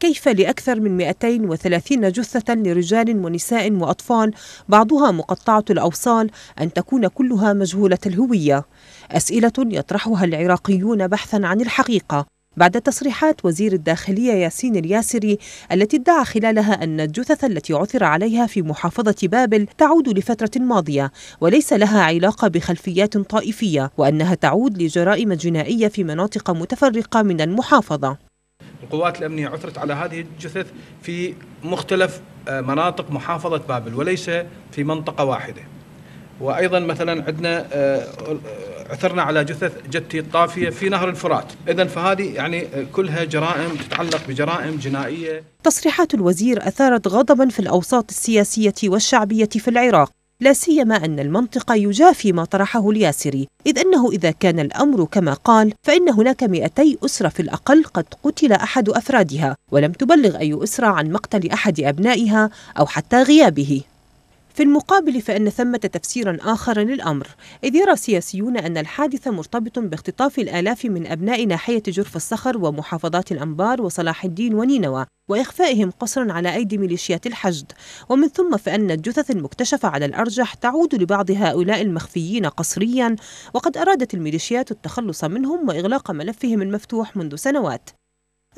كيف لأكثر من 230 جثة لرجال ونساء وأطفال بعضها مقطعة الأوصال أن تكون كلها مجهولة الهوية أسئلة يطرحها العراقيون بحثا عن الحقيقة بعد تصريحات وزير الداخلية ياسين الياسري التي ادعى خلالها أن الجثث التي عثر عليها في محافظة بابل تعود لفترة ماضية وليس لها علاقة بخلفيات طائفية وأنها تعود لجرائم جنائية في مناطق متفرقة من المحافظة القوات الأمنية عثرت على هذه الجثث في مختلف آه، مناطق محافظة بابل وليس في منطقة واحدة وأيضا مثلا عندنا آه، عثرنا على جثث جتي الطافية في نهر الفرات إذا فهذه يعني آه، كلها جرائم تتعلق بجرائم جنائية تصريحات الوزير أثارت غضبا في الأوساط السياسية والشعبية في العراق لا سيما أن المنطق يجافي ما طرحه الياسري إذ أنه إذا كان الأمر كما قال فإن هناك 200 أسرة في الأقل قد قتل أحد أفرادها ولم تبلغ أي أسرة عن مقتل أحد أبنائها أو حتى غيابه في المقابل فإن ثمة تفسيرا آخر للأمر إذ يرى سياسيون أن الحادث مرتبط باختطاف الآلاف من أبناء ناحية جرف الصخر ومحافظات الأنبار وصلاح الدين ونينوى وإخفائهم قسرا على أيدي ميليشيات الحشد ومن ثم فإن الجثث المكتشفة على الأرجح تعود لبعض هؤلاء المخفيين قسريا وقد أرادت الميليشيات التخلص منهم وإغلاق ملفهم المفتوح منذ سنوات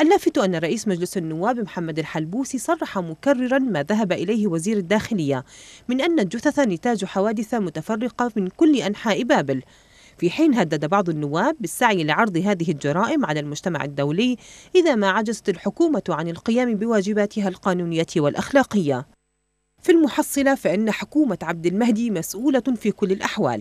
اللافت أن رئيس مجلس النواب محمد الحلبوسي صرح مكررا ما ذهب إليه وزير الداخلية من أن الجثث نتاج حوادث متفرقة من كل أنحاء بابل في حين هدد بعض النواب بالسعي لعرض هذه الجرائم على المجتمع الدولي إذا ما عجزت الحكومة عن القيام بواجباتها القانونية والأخلاقية في المحصلة فإن حكومة عبد المهدي مسؤولة في كل الأحوال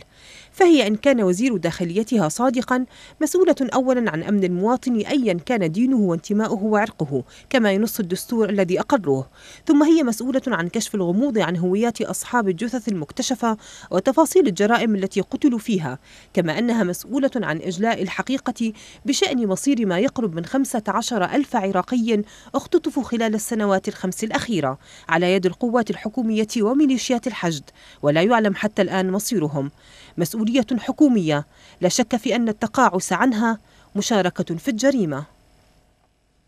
فهي إن كان وزير داخليتها صادقا مسؤولة أولا عن أمن المواطن أيا كان دينه وانتماؤه وعرقه كما ينص الدستور الذي أقره ثم هي مسؤولة عن كشف الغموض عن هويات أصحاب الجثث المكتشفة وتفاصيل الجرائم التي قتلوا فيها كما أنها مسؤولة عن إجلاء الحقيقة بشأن مصير ما يقرب من 15 ألف عراقي اختطفوا خلال السنوات الخمس الأخيرة على يد القوات الحكومية الحكومية وميليشيات الحشد ولا يعلم حتى الآن مصيرهم مسؤولية حكومية لا شك في أن التقاعس عنها مشاركة في الجريمة